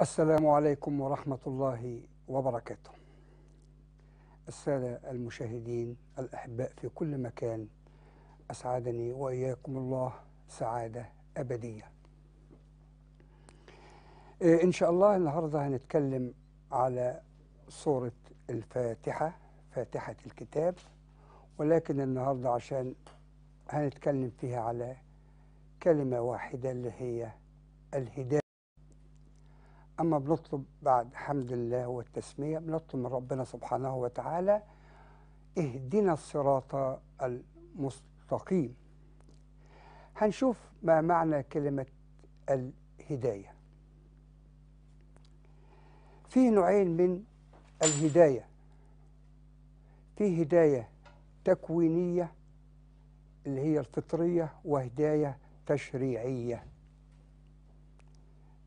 السلام عليكم ورحمة الله وبركاته. السادة المشاهدين الأحباء في كل مكان أسعدني وإياكم الله سعادة أبدية. إيه، إن شاء الله النهاردة هنتكلم على سورة الفاتحة فاتحة الكتاب ولكن النهاردة عشان هنتكلم فيها على كلمة واحدة اللي هي الهداية أما بنطلب بعد حمد الله والتسمية بنطلب من ربنا سبحانه وتعالى اهدنا الصراط المستقيم هنشوف ما معنى كلمة الهداية فيه نوعين من الهداية في هداية تكوينية اللي هي الفطرية وهداية تشريعية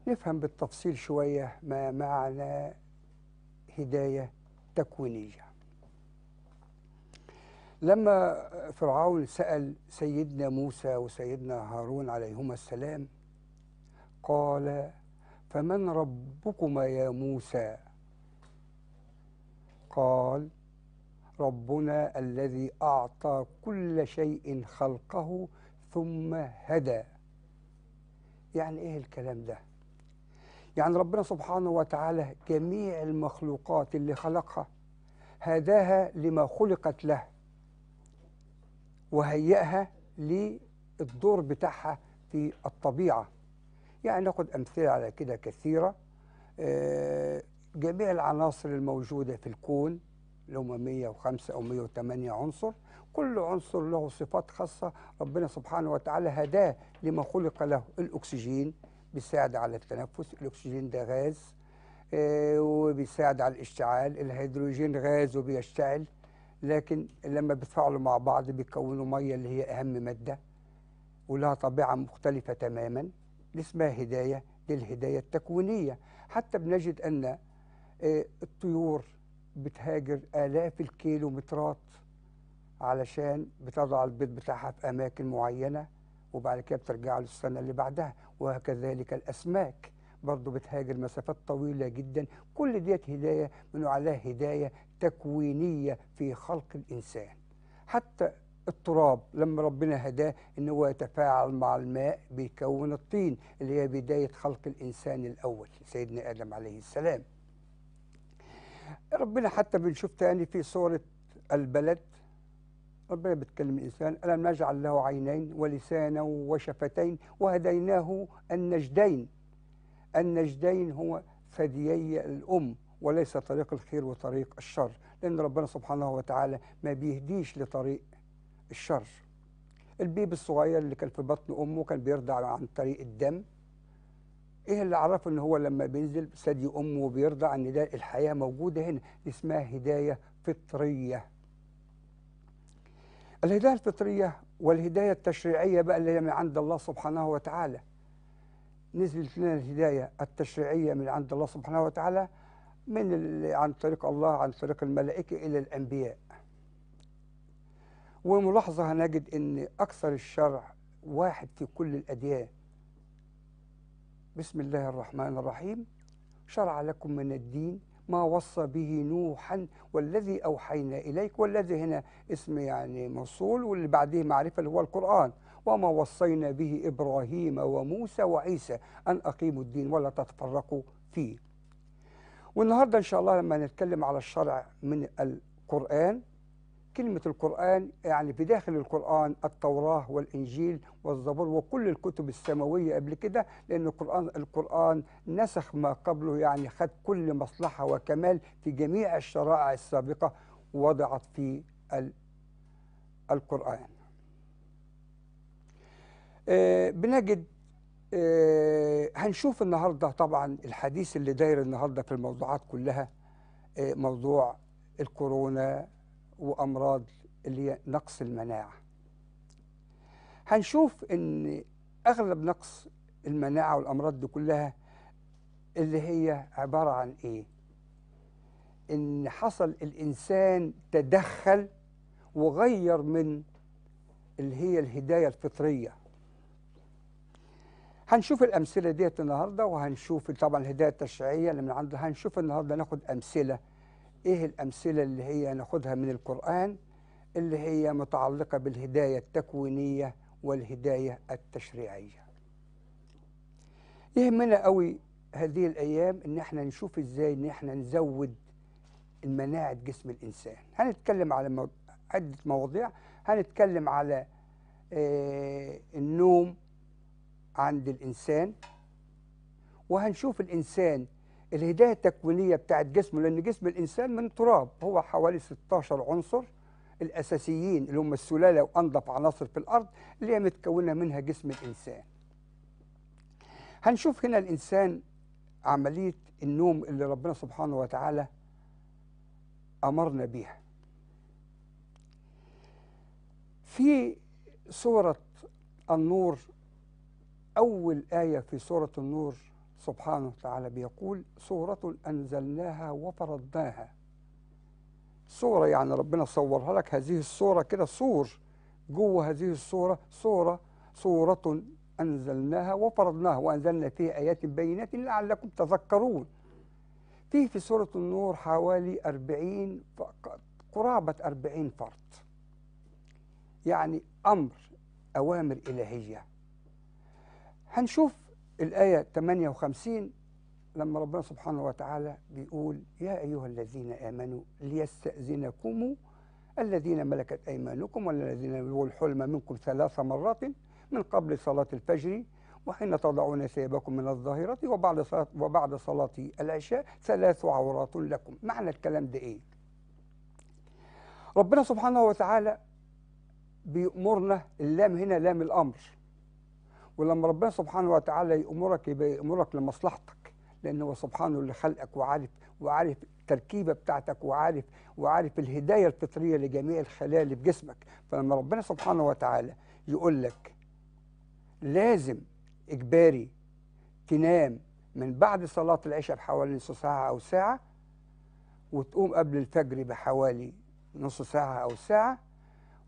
نفهم بالتفصيل شوية ما معنى هداية تكوينية لما فرعون سأل سيدنا موسى وسيدنا هارون عليهما السلام قال فمن ربكما يا موسى قال ربنا الذي أعطى كل شيء خلقه ثم هدى يعني إيه الكلام ده يعني ربنا سبحانه وتعالى جميع المخلوقات اللي خلقها هداها لما خلقت له وهيئها للدور بتاعها في الطبيعة يعني ناخد أمثلة على كده كثيرة آه، جميع العناصر الموجودة في الكون اللي هم 105 أو 108 عنصر كل عنصر له صفات خاصة ربنا سبحانه وتعالى هداه لما خلق له الأكسجين بيساعد على التنفس الأكسجين ده غاز آه، وبيساعد على الاشتعال الهيدروجين غاز وبيشتعل لكن لما بيتفاعلوا مع بعض بيكونوا ميه اللي هي اهم ماده ولها طبيعه مختلفه تماما اسمها هدايه دي الهدايه التكوينيه حتى بنجد ان آه، الطيور بتهاجر الاف الكيلومترات علشان بتضع البيض بتاعها في اماكن معينه وبعد كده بترجع له السنه اللي بعدها وكذلك الاسماك برضه بتهاجر مسافات طويله جدا كل ديت هدايه من على هدايه تكوينيه في خلق الانسان حتى التراب لما ربنا هداه ان هو يتفاعل مع الماء بيكون الطين اللي هي بدايه خلق الانسان الاول سيدنا ادم عليه السلام ربنا حتى بنشوف تاني في صوره البلد ربنا بيتكلم الإنسان ألم نجعل له عينين ولسانا وشفتين وهديناه النجدين النجدين هو ثديي الأم وليس طريق الخير وطريق الشر لأن ربنا سبحانه وتعالى ما بيهديش لطريق الشر البيب الصغير اللي كان في بطن أمه كان بيرضع عن طريق الدم ايه اللي عرفه ان هو لما بينزل ثدي امه وبيرضع ان ده الحياه موجوده هنا اسمها هدايه فطريه الهداية الفطرية والهداية التشريعية بقى اللي هي من عند الله سبحانه وتعالى نزلت لنا الهداية التشريعية من عند الله سبحانه وتعالى من عن طريق الله عن طريق الملائكة إلى الأنبياء وملاحظة هنجد أن أكثر الشرع واحد في كل الأديان بسم الله الرحمن الرحيم شرع لكم من الدين ما وصى به نوحا والذي أوحينا إليك والذي هنا اسم يعني موصول واللي بعديه معرفة اللي هو القرآن وما وصينا به إبراهيم وموسى وعيسى أن أقيموا الدين ولا تتفرقوا فيه والنهاردة إن شاء الله لما نتكلم على الشرع من القرآن كلمة القرآن يعني في داخل القرآن التوراة والإنجيل والزبور وكل الكتب السماوية قبل كده لأن القرآن القرآن نسخ ما قبله يعني خد كل مصلحة وكمال في جميع الشرائع السابقة وضعت في القرآن آه، بنجد آه، هنشوف النهاردة طبعا الحديث اللي داير النهاردة في الموضوعات كلها آه، موضوع الكورونا وأمراض اللي هي نقص المناعة هنشوف إن أغلب نقص المناعة والأمراض دي كلها اللي هي عبارة عن إيه؟ إن حصل الإنسان تدخل وغير من اللي هي الهداية الفطرية هنشوف الأمثلة ديت النهاردة وهنشوف طبعا الهداية التشريعية اللي من عنده هنشوف النهاردة ناخد أمثلة ايه الامثله اللي هي ناخدها من القران اللي هي متعلقه بالهدايه التكوينيه والهدايه التشريعيه يهمنا قوي هذه الايام ان احنا نشوف ازاي ان احنا نزود المناعه جسم الانسان هنتكلم على عده مواضيع هنتكلم على آه، النوم عند الانسان وهنشوف الانسان الهدايه التكوينيه بتاعت جسمه لان جسم الانسان من تراب هو حوالي 16 عنصر الاساسيين اللي هم السلاله وانضف عناصر في الارض اللي هي متكونه منها جسم الانسان. هنشوف هنا الانسان عمليه النوم اللي ربنا سبحانه وتعالى امرنا بيها. في سوره النور اول ايه في سوره النور سبحانه وتعالى بيقول صورة أنزلناها وفرضناها صورة يعني ربنا صورها لك هذه الصورة كده صور جوه هذه الصورة صورة صورة أنزلناها وفرضناها وأنزلنا فيه آيات بينات لعلكم تذكرون فيه في سورة النور حوالي أربعين قرابة أربعين فرض يعني أمر أوامر إلهية هنشوف الآية 58 لما ربنا سبحانه وتعالى بيقول يا أيها الذين آمنوا ليستأذنكم الذين ملكت أيمانكم والذين يبلغوا الحلم منكم ثلاث مرات من قبل صلاة الفجر وحين تضعون ثيابكم من الظاهرة وبعد صلاة وبعد صلاة العشاء ثلاث عورات لكم معنى الكلام ده إيه ربنا سبحانه وتعالى بيأمرنا اللام هنا لام الأمر ولما ربنا سبحانه وتعالى يأمرك يأمرك لمصلحتك لأن هو سبحانه اللي خلقك وعارف وعارف التركيبة بتاعتك وعارف وعارف الهداية الفطرية لجميع الخلايا اللي في جسمك فلما ربنا سبحانه وتعالى يقول لك لازم إجباري تنام من بعد صلاة العشاء بحوالي نص ساعة أو ساعة وتقوم قبل الفجر بحوالي نص ساعة أو ساعة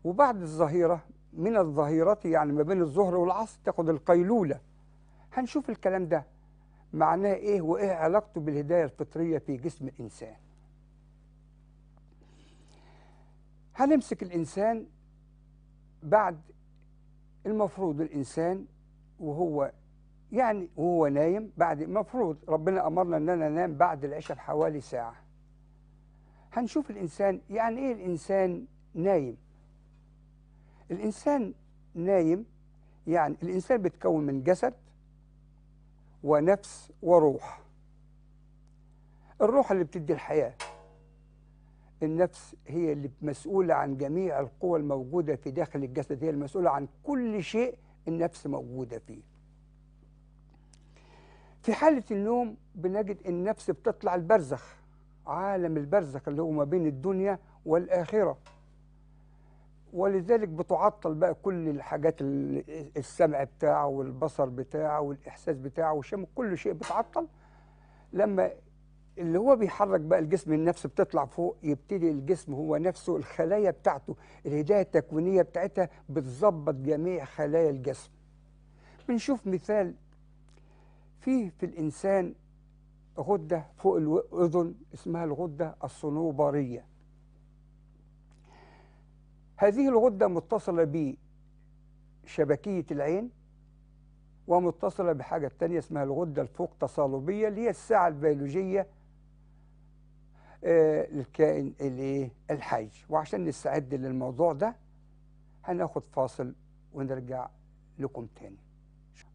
وبعد الظهيرة من الظهيرة يعني ما بين الظهر والعصر تاخد القيلولة هنشوف الكلام ده معناه إيه وإيه علاقته بالهداية الفطرية في جسم الإنسان هنمسك الإنسان بعد المفروض الإنسان وهو يعني وهو نايم بعد المفروض ربنا أمرنا أننا ننام بعد العشاء بحوالي ساعة هنشوف الإنسان يعني إيه الإنسان نايم الإنسان نايم يعني الإنسان بيتكون من جسد ونفس وروح الروح اللي بتدي الحياة النفس هي اللي مسؤولة عن جميع القوى الموجودة في داخل الجسد هي المسؤولة عن كل شيء النفس موجودة فيه في حالة النوم بنجد النفس بتطلع البرزخ عالم البرزخ اللي هو ما بين الدنيا والآخرة ولذلك بتعطل بقى كل الحاجات السمع بتاعه والبصر بتاعه والإحساس بتاعه والشم كل شيء بتعطل لما اللي هو بيحرك بقى الجسم النفس بتطلع فوق يبتدي الجسم هو نفسه الخلايا بتاعته الهداية التكوينية بتاعتها بتظبط جميع خلايا الجسم بنشوف مثال فيه في الإنسان غدة فوق الأذن اسمها الغدة الصنوبرية هذه الغدة متصلة بشبكية العين ومتصلة بحاجة تانية اسمها الغدة الفوق تصالبية اللي هي الساعة البيولوجية آه، للكائن الحي وعشان نستعد للموضوع ده هناخد فاصل ونرجع لكم تاني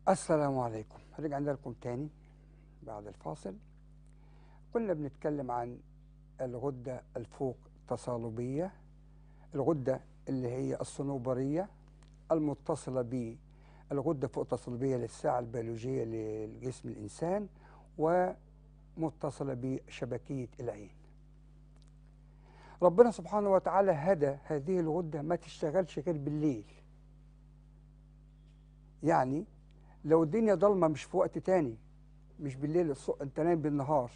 السلام عليكم رجعنا لكم تاني بعد الفاصل كنا بنتكلم عن الغدة الفوق تصالبية الغدة اللي هي الصنوبرية المتصلة بالغدة فوق الصلبية للساعة البيولوجية لجسم الإنسان ومتصلة بشبكية العين ربنا سبحانه وتعالى هدى هذه الغدة ما تشتغلش غير بالليل يعني لو الدنيا ضلمة مش في وقت تاني مش بالليل انت نايم بالنهار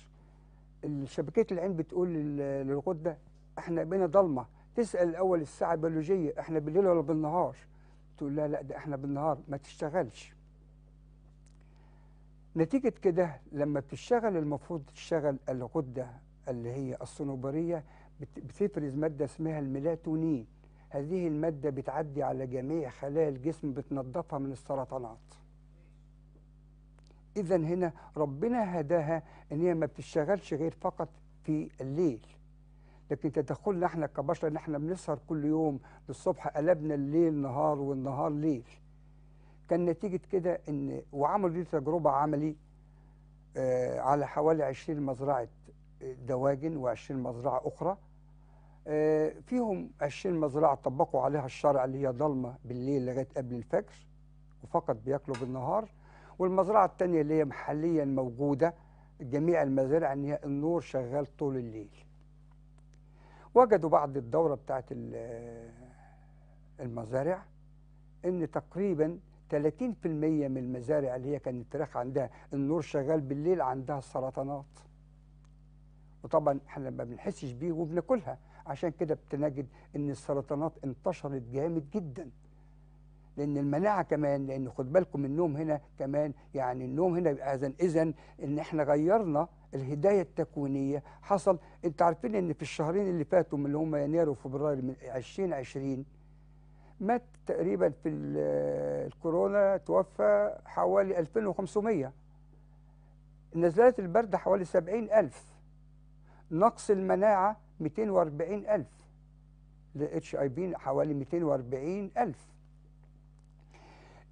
شبكية العين بتقول للغدة احنا بينا ضلمة تسال الاول الساعه البيولوجيه احنا بالليل ولا بالنهار تقول لا لا ده احنا بالنهار ما تشتغلش نتيجه كده لما بتشتغل المفروض تشتغل الغده اللي هي الصنوبريه بتفرز ماده اسمها الميلاتونين هذه الماده بتعدي على جميع خلايا الجسم بتنظفها من السرطانات اذا هنا ربنا هداها ان هي ما بتشتغلش غير فقط في الليل لكن تدخلنا احنا كبشر ان احنا بنسهر كل يوم للصبح قلبنا الليل نهار والنهار ليل كان نتيجه كده ان وعملوا دي تجربه عملي آه على حوالي 20 مزرعه آه، دواجن و20 مزرعه اخرى آه فيهم 20 مزرعه طبقوا عليها الشرع اللي هي ضلمه بالليل لغايه قبل الفجر وفقط بياكلوا بالنهار والمزرعه الثانيه اللي هي محليا موجوده جميع المزارع ان هي النور شغال طول الليل وجدوا بعد الدورة بتاعت المزارع ان تقريبا 30% من المزارع اللي هي كانت تراخ عندها النور شغال بالليل عندها السرطانات وطبعا احنا ما بنحسش بيه وبناكلها عشان كده بتنجد ان السرطانات انتشرت جامد جدا لان المناعه كمان لان خد بالكم النوم هنا كمان يعني النوم هنا اذا اذا ان احنا غيرنا الهدايه التكوينيه حصل انت عارفين ان في الشهرين اللي فاتوا من اللي هم يناير وفبراير من 2020 مات تقريبا في آه، الكورونا توفى حوالي 2500 نزلات البرد حوالي 70000 نقص المناعه 240000 الاتش اي بي حوالي 240000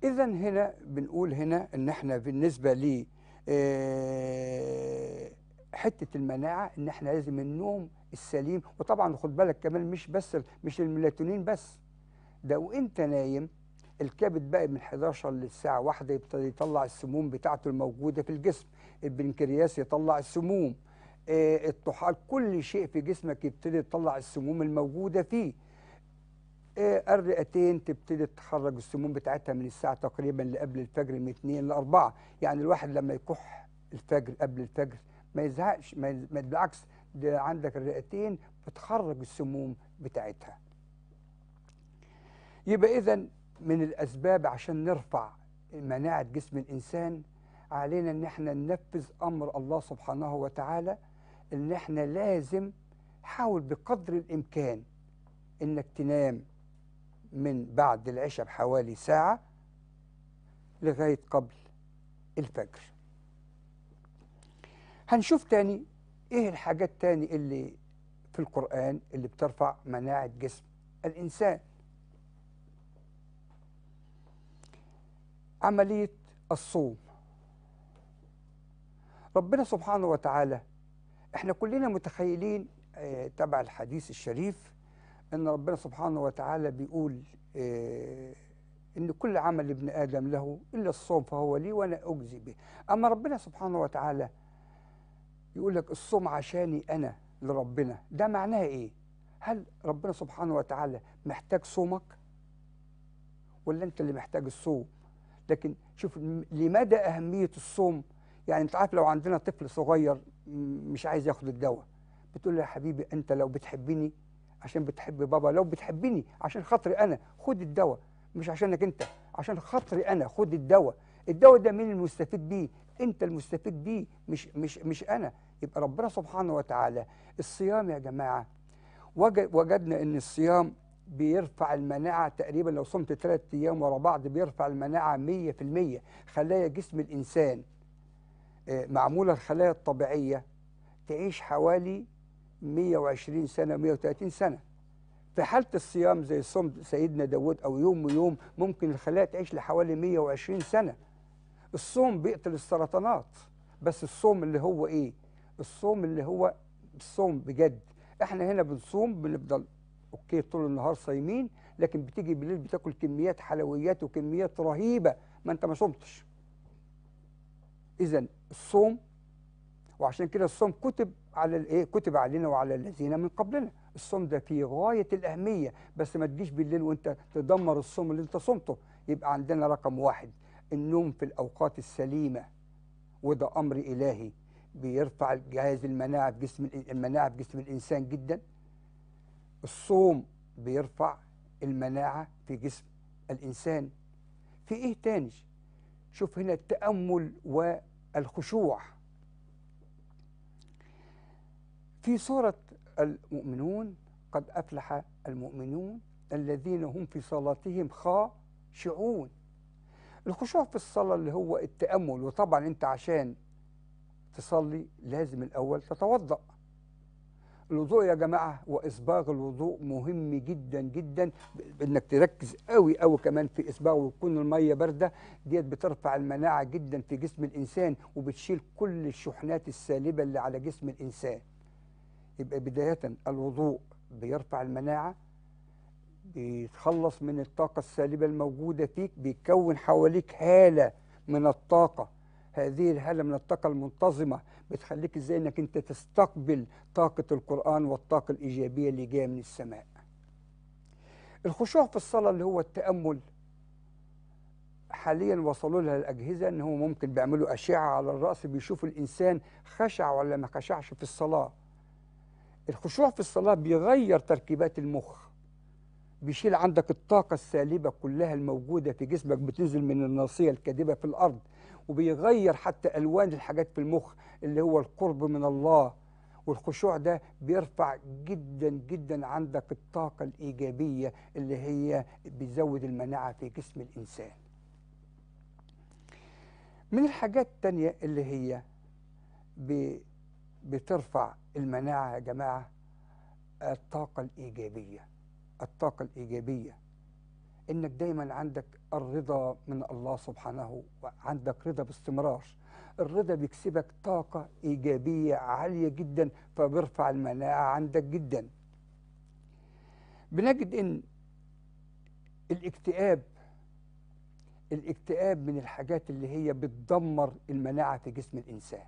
اذا هنا بنقول هنا ان احنا بالنسبه لي آه، حته المناعه ان احنا لازم النوم السليم وطبعا خد بالك كمان مش بس مش الميلاتونين بس ده وانت نايم الكبد بقى من 11 للساعه 1 يبتدي يطلع السموم بتاعته الموجوده في الجسم البنكرياس يطلع السموم آه، الطحال كل شيء في جسمك يبتدي يطلع السموم الموجوده فيه إيه، الرئتين تبتدي تخرج السموم بتاعتها من الساعه تقريبا لقبل الفجر من 2 ل 4 يعني الواحد لما يكح الفجر قبل الفجر ما يزهقش ما بالعكس ده عندك الرئتين بتخرج السموم بتاعتها يبقى اذا من الاسباب عشان نرفع مناعه جسم الانسان علينا ان احنا ننفذ امر الله سبحانه وتعالى ان احنا لازم حاول بقدر الامكان انك تنام من بعد العشاء بحوالي ساعة لغاية قبل الفجر هنشوف تاني ايه الحاجات تاني اللي في القرآن اللي بترفع مناعة جسم الإنسان عملية الصوم ربنا سبحانه وتعالى احنا كلنا متخيلين آه، تبع الحديث الشريف ان ربنا سبحانه وتعالى بيقول إيه ان كل عمل ابن ادم له الا الصوم فهو لي وانا اجزي به اما ربنا سبحانه وتعالى يقول لك الصوم عشاني انا لربنا ده معناه ايه هل ربنا سبحانه وتعالى محتاج صومك ولا انت اللي محتاج الصوم لكن شوف لمدى اهميه الصوم يعني انت عارف لو عندنا طفل صغير مش عايز ياخد الدواء بتقول له يا حبيبي انت لو بتحبني عشان بتحب بابا لو بتحبني عشان خاطري انا خد الدواء مش عشانك انت عشان خاطري انا خد الدواء الدواء ده مين المستفيد بيه انت المستفيد بيه مش مش مش انا يبقى ربنا سبحانه وتعالى الصيام يا جماعه وجدنا ان الصيام بيرفع المناعة تقريبا لو صمت ثلاث أيام ورا بعض بيرفع المناعة 100% خلايا جسم الإنسان آه، معمولة الخلايا الطبيعية تعيش حوالي 120 سنة 130 سنة في حالة الصيام زي صوم سيدنا داود أو يوم ويوم ممكن الخلايا تعيش لحوالي 120 سنة الصوم بيقتل السرطانات بس الصوم اللي هو إيه الصوم اللي هو الصوم بجد احنا هنا بنصوم بنفضل اوكي طول النهار صايمين لكن بتيجي بالليل بتاكل كميات حلويات وكميات رهيبه ما انت ما صمتش اذا الصوم وعشان كده الصوم كتب على الايه كتب علينا وعلى الذين من قبلنا الصوم ده في غايه الاهميه بس ما تجيش بالليل وانت تدمر الصوم اللي انت صمته يبقى عندنا رقم واحد النوم في الاوقات السليمه وده امر الهي بيرفع جهاز المناعه في جسم المناعه في جسم الانسان جدا الصوم بيرفع المناعه في جسم الانسان في ايه تاني شوف هنا التامل والخشوع في سورة المؤمنون قد أفلح المؤمنون الذين هم في صلاتهم خاشعون الخشوع في الصلاة اللي هو التأمل وطبعا أنت عشان تصلي لازم الأول تتوضأ الوضوء يا جماعة وإصباغ الوضوء مهم جدا جدا إنك تركز قوي قوي كمان في إصباغ وتكون المية باردة ديت بترفع المناعة جدا في جسم الإنسان وبتشيل كل الشحنات السالبة اللي على جسم الإنسان يبقى بداية الوضوء بيرفع المناعة بيتخلص من الطاقة السالبة الموجودة فيك بيكون حواليك هالة من الطاقة هذه الهالة من الطاقة المنتظمة بتخليك ازاي انك انت تستقبل طاقة القرآن والطاقة الإيجابية اللي جاية من السماء الخشوع في الصلاة اللي هو التأمل حاليا وصلوا لها الأجهزة ان هو ممكن بيعملوا أشعة على الرأس بيشوفوا الإنسان خشع ولا ما خشعش في الصلاة الخشوع في الصلاة بيغير تركيبات المخ بيشيل عندك الطاقة السالبة كلها الموجودة في جسمك بتنزل من الناصية الكاذبة في الأرض وبيغير حتى ألوان الحاجات في المخ اللي هو القرب من الله والخشوع ده بيرفع جدا جدا عندك الطاقة الإيجابية اللي هي بيزود المناعة في جسم الإنسان من الحاجات التانية اللي هي بترفع المناعة يا جماعة الطاقة الإيجابية الطاقة الإيجابية إنك دايما عندك الرضا من الله سبحانه وعندك رضا باستمرار الرضا بيكسبك طاقة إيجابية عالية جدا فبيرفع المناعة عندك جدا بنجد إن الاكتئاب الاكتئاب من الحاجات اللي هي بتدمر المناعة في جسم الإنسان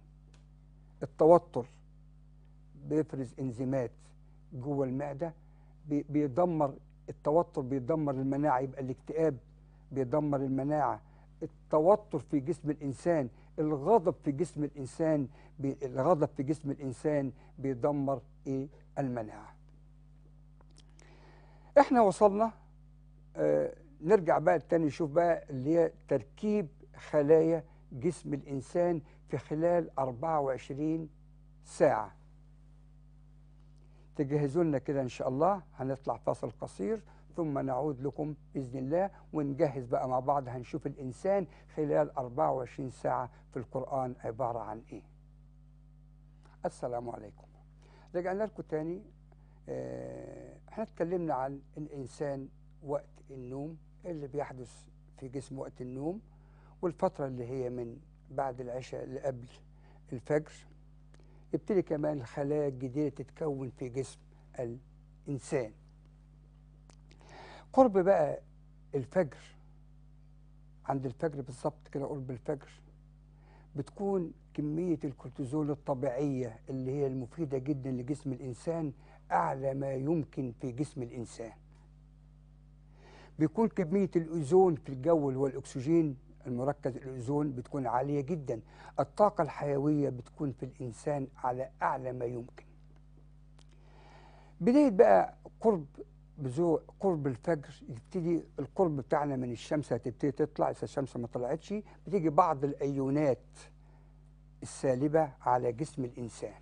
التوتر بيفرز انزيمات جوه المعده بيدمر التوتر بيدمر المناعه يبقى الاكتئاب بيدمر المناعه التوتر في جسم الانسان الغضب في جسم الانسان بي... الغضب في جسم الانسان بيدمر ايه المناعه احنا وصلنا آه نرجع بقى تاني نشوف بقى اللي هي تركيب خلايا جسم الانسان في خلال 24 ساعة تجهزوا لنا كده إن شاء الله هنطلع فاصل قصير ثم نعود لكم بإذن الله ونجهز بقى مع بعض هنشوف الإنسان خلال 24 ساعة في القرآن عبارة عن إيه السلام عليكم رجعنا لكم تاني آه، احنا اتكلمنا عن الإنسان وقت النوم اللي بيحدث في جسم وقت النوم والفترة اللي هي من بعد العشاء اللي قبل الفجر يبتدي كمان الخلايا الجديدة تتكون في جسم الإنسان قرب بقى الفجر عند الفجر بالظبط كده قرب الفجر بتكون كمية الكورتيزول الطبيعية اللي هي المفيدة جدا لجسم الإنسان أعلى ما يمكن في جسم الإنسان بيكون كمية الأوزون في الجو والاكسجين المركز الأوزون بتكون عالية جدا الطاقة الحيوية بتكون في الإنسان على أعلى ما يمكن بداية بقى قرب بزوء قرب الفجر يبتدي القرب بتاعنا من الشمس هتبتدي تطلع إذا الشمس ما طلعتش بتيجي بعض الأيونات السالبة على جسم الإنسان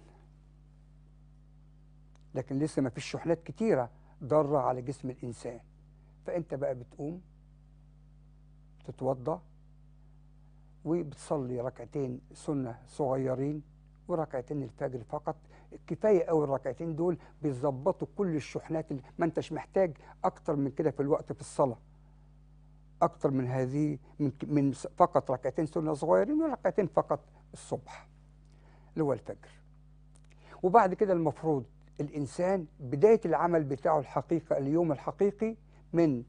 لكن لسه ما فيش شحنات كتيرة ضارة على جسم الإنسان فأنت بقى بتقوم تتوضأ وبتصلي ركعتين سنة صغيرين وركعتين الفجر فقط كفاية أو الركعتين دول بيظبطوا كل الشحنات اللي ما انتش محتاج أكتر من كده في الوقت في الصلاة أكتر من هذه من, من فقط ركعتين سنة صغيرين وركعتين فقط الصبح اللي هو الفجر وبعد كده المفروض الإنسان بداية العمل بتاعه الحقيقة اليوم الحقيقي من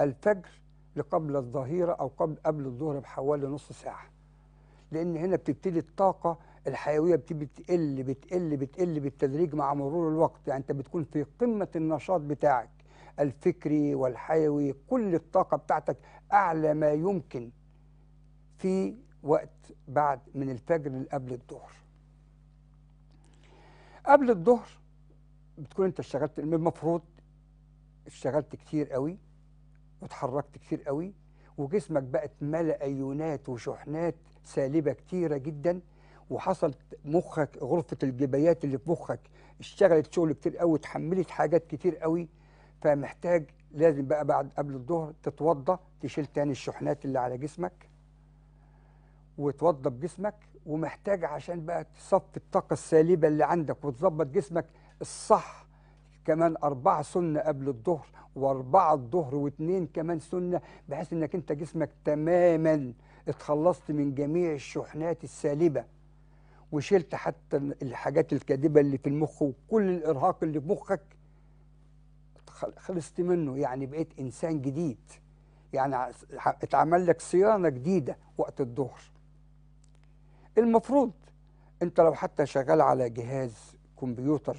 الفجر لقبل الظهيرة أو قبل قبل الظهر بحوالي نص ساعة لأن هنا بتبتدي الطاقة الحيوية بتبتدي بتقل بتقل بتقل بالتدريج مع مرور الوقت يعني أنت بتكون في قمة النشاط بتاعك الفكري والحيوي كل الطاقة بتاعتك أعلى ما يمكن في وقت بعد من الفجر لقبل الظهر قبل الظهر بتكون انت اشتغلت المفروض اشتغلت كتير قوي اتحركت كتير قوي وجسمك بقت ملا ايونات وشحنات سالبه كتيره جدا وحصلت مخك غرفه الجبيات اللي في مخك اشتغلت شغل كتير قوي اتحملت حاجات كتير قوي فمحتاج لازم بقى بعد قبل الظهر تتوضى تشيل تاني الشحنات اللي على جسمك وتوضى بجسمك ومحتاج عشان بقى تصفي الطاقه السالبه اللي عندك وتظبط جسمك الصح كمان أربعة سنة قبل الظهر وأربعة الظهر واثنين كمان سنة بحيث إنك أنت جسمك تماما اتخلصت من جميع الشحنات السالبة وشلت حتى الحاجات الكاذبة اللي في المخ وكل الإرهاق اللي في مخك خلصت منه يعني بقيت إنسان جديد يعني اتعمل لك صيانة جديدة وقت الظهر المفروض انت لو حتى شغال على جهاز كمبيوتر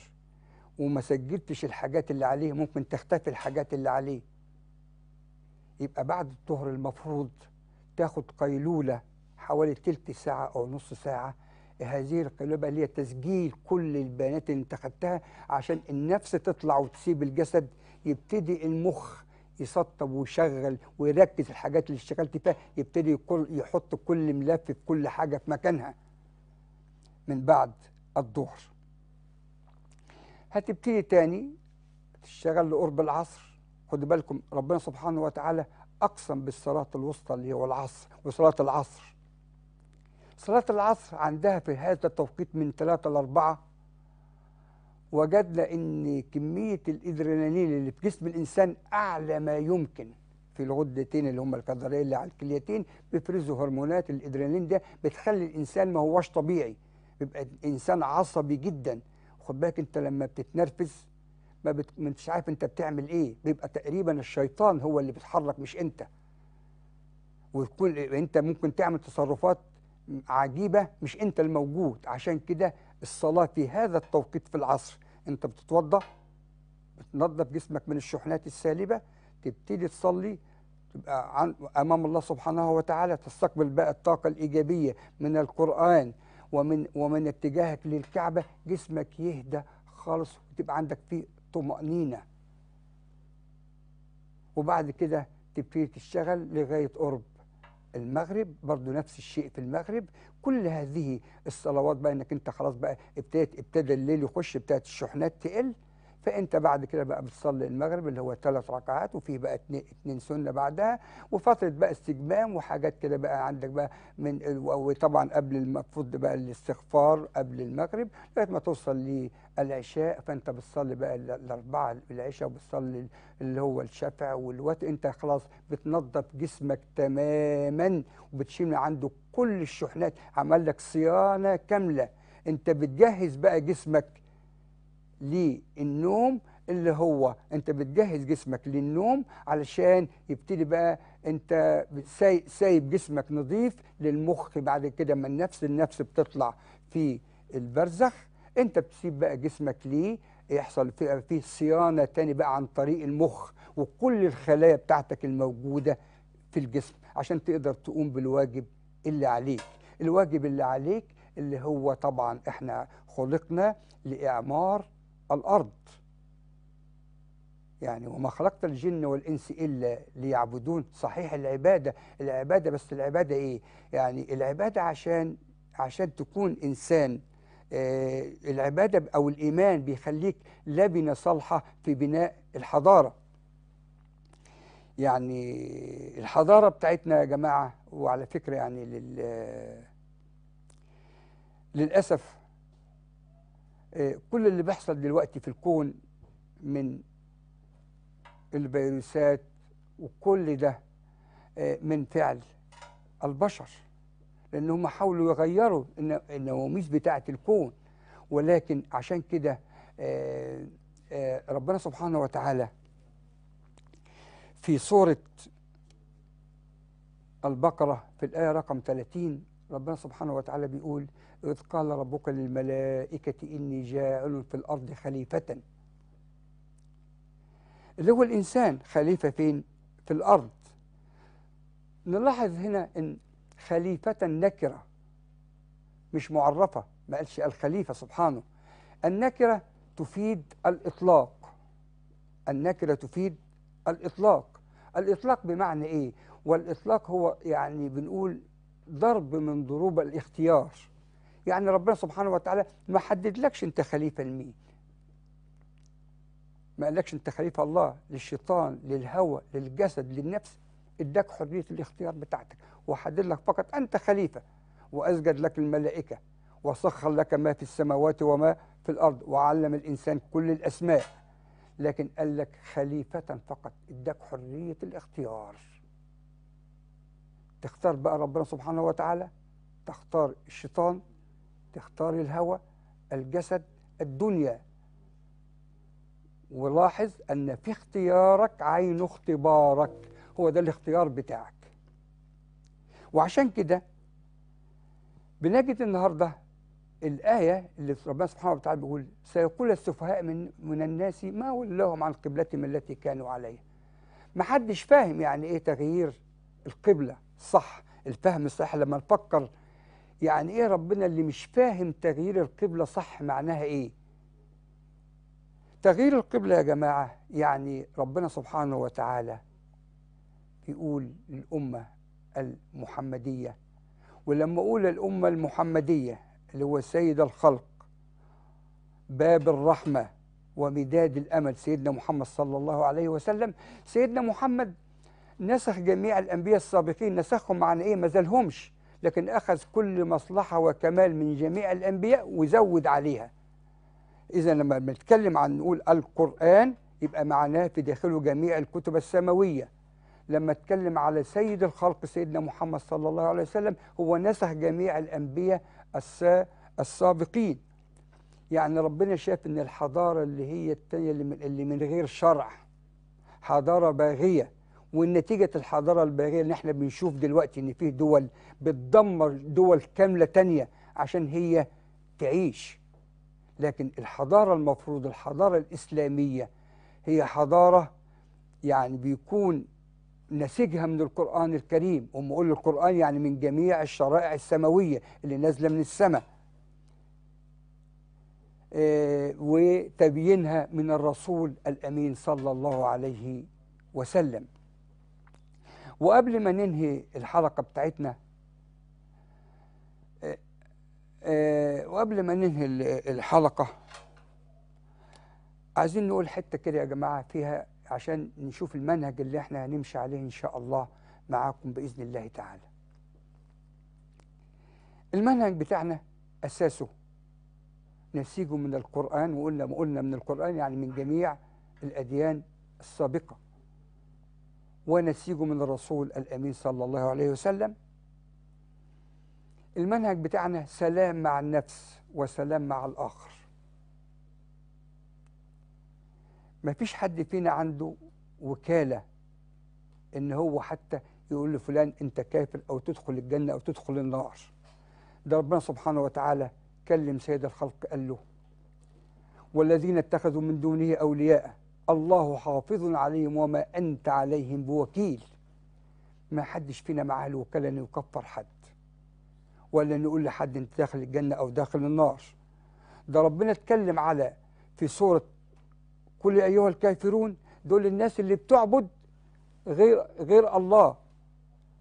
وما سجلتش الحاجات اللي عليه ممكن تختفي الحاجات اللي عليه يبقى بعد الظهر المفروض تاخد قيلولة حوالي تلت ساعة أو نص ساعة هذه القيلولة اللي هي تسجيل كل البيانات اللي انت خدتها عشان النفس تطلع وتسيب الجسد يبتدي المخ يسطب ويشغل ويركز الحاجات اللي اشتغلت فيها يبتدي يحط كل ملف في كل حاجة في مكانها من بعد الظهر هتبتدي تاني تشتغل لقرب العصر خدوا بالكم ربنا سبحانه وتعالى أقسم بالصلاة الوسطى اللي هو العصر وصلاة العصر صلاة العصر عندها في هذا التوقيت من ثلاثة لأربعة وجدنا إن كمية الإدرينالين اللي في جسم الإنسان أعلى ما يمكن في الغدتين اللي هم الكظريه اللي على الكليتين بيفرزوا هرمونات الادرينالين ده بتخلي الانسان ما هوش طبيعي بيبقى انسان عصبي جدا خد بالك انت لما بتتنرفز ما, بت... مش انتش عارف انت بتعمل ايه بيبقى تقريبا الشيطان هو اللي بيتحرك مش انت وكل انت ممكن تعمل تصرفات عجيبه مش انت الموجود عشان كده الصلاه في هذا التوقيت في العصر انت بتتوضا بتنظف جسمك من الشحنات السالبه تبتدي تصلي تبقى عن امام الله سبحانه وتعالى تستقبل بقى الطاقه الايجابيه من القران ومن ومن اتجاهك للكعبه جسمك يهدى خالص وتبقى عندك فيه طمانينه وبعد كده تبتدي تشتغل لغايه قرب المغرب برضو نفس الشيء في المغرب كل هذه الصلوات بقى انك انت خلاص بقى ابتدت ابتدى الليل يخش بتاعت الشحنات تقل فانت بعد كده بقى بتصلي المغرب اللي هو ثلاث ركعات وفي بقى اتنين, اتنين سنه بعدها وفتره بقى استجمام وحاجات كده بقى عندك بقى من وطبعا قبل المفروض بقى الاستغفار قبل المغرب لغايه ما توصل للعشاء فانت بتصلي بقى الاربعه العشاء وبتصلي اللي هو الشفع والوتر انت خلاص بتنظف جسمك تماما وبتشيل من عنده كل الشحنات عمل لك صيانه كامله انت بتجهز بقى جسمك للنوم اللي هو انت بتجهز جسمك للنوم علشان يبتدي بقى انت سايب جسمك نظيف للمخ بعد كده ما النفس النفس بتطلع في البرزخ انت بتسيب بقى جسمك ليه يحصل فيه صيانة تاني بقى عن طريق المخ وكل الخلايا بتاعتك الموجودة في الجسم عشان تقدر تقوم بالواجب اللي عليك الواجب اللي عليك اللي هو طبعا احنا خلقنا لإعمار الأرض يعني وما خلقت الجن والإنس إلا ليعبدون صحيح العبادة العبادة بس العبادة إيه يعني العبادة عشان عشان تكون إنسان آه العبادة أو الإيمان بيخليك لبنة صالحة في بناء الحضارة يعني الحضارة بتاعتنا يا جماعة وعلى فكرة يعني لل آه، للأسف آه، كل اللي بيحصل دلوقتي في الكون من الفيروسات وكل ده آه، من فعل البشر لأن هم حاولوا يغيروا النواميس بتاعة الكون ولكن عشان كده آه، ربنا سبحانه وتعالى في سورة البقرة في الآية رقم 30 ربنا سبحانه وتعالى بيقول إذ قال ربك للملائكة إني جاعل في الأرض خليفة اللي هو الإنسان خليفة فين؟ في الأرض نلاحظ هنا إن خليفة نكرة مش معرفة ما قالش الخليفة سبحانه النكرة تفيد الإطلاق النكرة تفيد الإطلاق الإطلاق بمعنى إيه؟ والإطلاق هو يعني بنقول ضرب من ضروب الاختيار يعني ربنا سبحانه وتعالى ما حددلكش انت خليفه لمين ما قالكش انت خليفه الله للشيطان للهوى للجسد للنفس اداك حريه الاختيار بتاعتك وحدد لك فقط انت خليفه واسجد لك الملائكه وسخر لك ما في السماوات وما في الارض وعلم الانسان كل الاسماء لكن قال لك خليفه فقط اداك حريه الاختيار تختار بقى ربنا سبحانه وتعالى تختار الشيطان تختار الهوى الجسد الدنيا ولاحظ أن في اختيارك عين اختبارك هو ده الاختيار بتاعك وعشان كده بنجد النهارده الآية اللي ربنا سبحانه وتعالى بيقول سيقول السفهاء من من الناس ما ولاهم عن قبلتهم التي كانوا عليها. محدش فاهم يعني إيه تغيير القبلة صح الفهم الصحيح لما نفكر يعني ايه ربنا اللي مش فاهم تغيير القبلة صح معناها ايه تغيير القبلة يا جماعة يعني ربنا سبحانه وتعالى بيقول الامه المحمدية ولما أقول الأمة المحمدية اللي هو سيد الخلق باب الرحمة ومداد الأمل سيدنا محمد صلى الله عليه وسلم سيدنا محمد نسخ جميع الأنبياء السابقين نسخهم عن إيه ما زالهمش لكن أخذ كل مصلحة وكمال من جميع الأنبياء وزود عليها إذا لما بنتكلم عن نقول القرآن يبقى معناه في داخله جميع الكتب السماوية لما اتكلم على سيد الخلق سيدنا محمد صلى الله عليه وسلم هو نسخ جميع الأنبياء السابقين يعني ربنا شاف ان الحضارة اللي هي التانية اللي من, اللي من غير شرع حضارة باغية والنتيجة الحضارة البارية اللي احنا بنشوف دلوقتي ان فيه دول بتدمر دول كاملة تانية عشان هي تعيش لكن الحضارة المفروض الحضارة الإسلامية هي حضارة يعني بيكون نسيجها من القرآن الكريم ومقول القرآن يعني من جميع الشرائع السماوية اللي نازلة من السماء اه وتبيينها من الرسول الأمين صلى الله عليه وسلم وقبل ما ننهي الحلقة بتاعتنا آه، آه، وقبل ما ننهي الحلقة عايزين نقول حتة كده يا جماعة فيها عشان نشوف المنهج اللي احنا هنمشي عليه إن شاء الله معاكم بإذن الله تعالى المنهج بتاعنا أساسه نسيجه من القرآن وقلنا قلنا من القرآن يعني من جميع الأديان السابقة ونسيج من الرسول الأمين صلى الله عليه وسلم المنهج بتاعنا سلام مع النفس وسلام مع الآخر مفيش حد فينا عنده وكالة إن هو حتى يقول لفلان أنت كافر أو تدخل الجنة أو تدخل النار ده ربنا سبحانه وتعالى كلم سيد الخلق قال له والذين اتخذوا من دونه أولياء الله حافظ عليهم وما أنت عليهم بوكيل ما حدش فينا معاه الوكالة أن يكفر حد ولا نقول لحد أنت داخل الجنة أو داخل النار ده ربنا اتكلم على في سورة كل أيها الكافرون دول الناس اللي بتعبد غير غير الله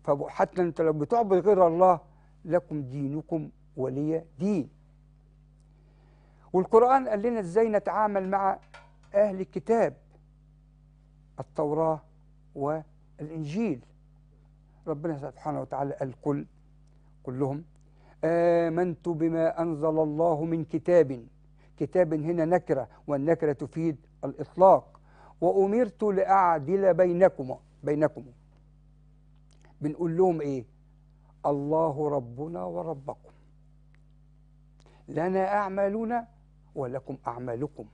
فحتى أنت لو بتعبد غير الله لكم دينكم ولي دين والقرآن قال لنا إزاي نتعامل مع أهل الكتاب التوراة والإنجيل ربنا سبحانه وتعالى قال قل كلهم آمنت بما أنزل الله من كتاب كتاب هنا نكرة والنكرة تفيد الإطلاق وأمرت لأعدل بينكم بينكم بنقول لهم إيه الله ربنا وربكم لنا أعمالنا ولكم أعمالكم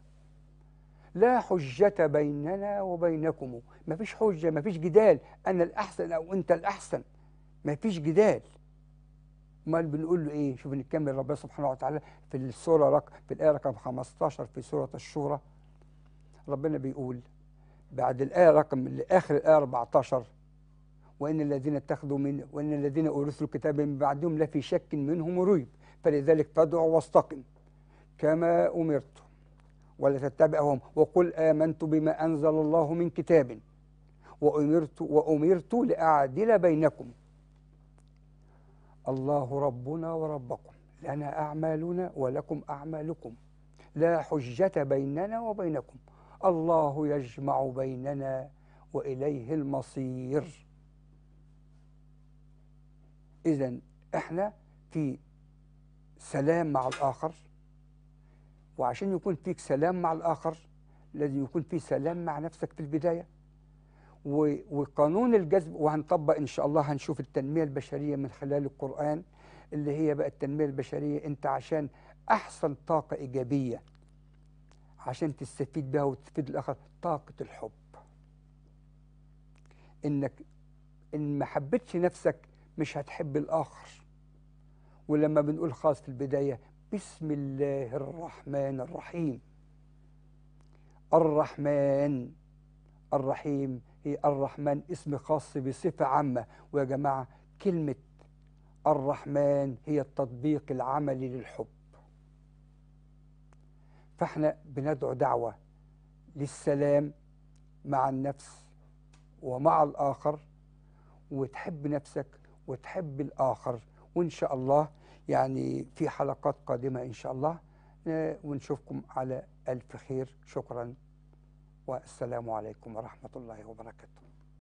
لا حجة بيننا وبينكم ما فيش حجة ما فيش جدال أنا الأحسن أو أنت الأحسن ما فيش جدال امال بنقول له ايه شوف نكمل ربنا سبحانه وتعالى في السوره رق في الايه رقم 15 في سوره الشورى ربنا بيقول بعد الايه رقم لاخر الايه 14 وان الذين اتخذوا من وان الذين اورثوا الكتاب من بعدهم لفي شك منهم ريب فلذلك فادعوا واستقم كما امرت ولا تتبعهم وقل آمنت بما أنزل الله من كتاب وأمرت وأمرت لأعدل بينكم الله ربنا وربكم لنا أعمالنا ولكم أعمالكم لا حجة بيننا وبينكم الله يجمع بيننا وإليه المصير إذا إحنا في سلام مع الآخر وعشان يكون فيك سلام مع الآخر لازم يكون في سلام مع نفسك في البداية وقانون الجذب وهنطبق إن شاء الله هنشوف التنمية البشرية من خلال القرآن اللي هي بقى التنمية البشرية أنت عشان أحسن طاقة إيجابية عشان تستفيد بها وتستفيد الآخر طاقة الحب إنك إن ما حبيتش نفسك مش هتحب الآخر ولما بنقول خاص في البداية بسم الله الرحمن الرحيم الرحمن الرحيم هي الرحمن اسم خاص بصفة عامة ويا جماعة كلمة الرحمن هي التطبيق العملي للحب فاحنا بندعو دعوة للسلام مع النفس ومع الآخر وتحب نفسك وتحب الآخر وإن شاء الله يعني في حلقات قادمة إن شاء الله آه، ونشوفكم على ألف خير شكرا والسلام عليكم ورحمة الله وبركاته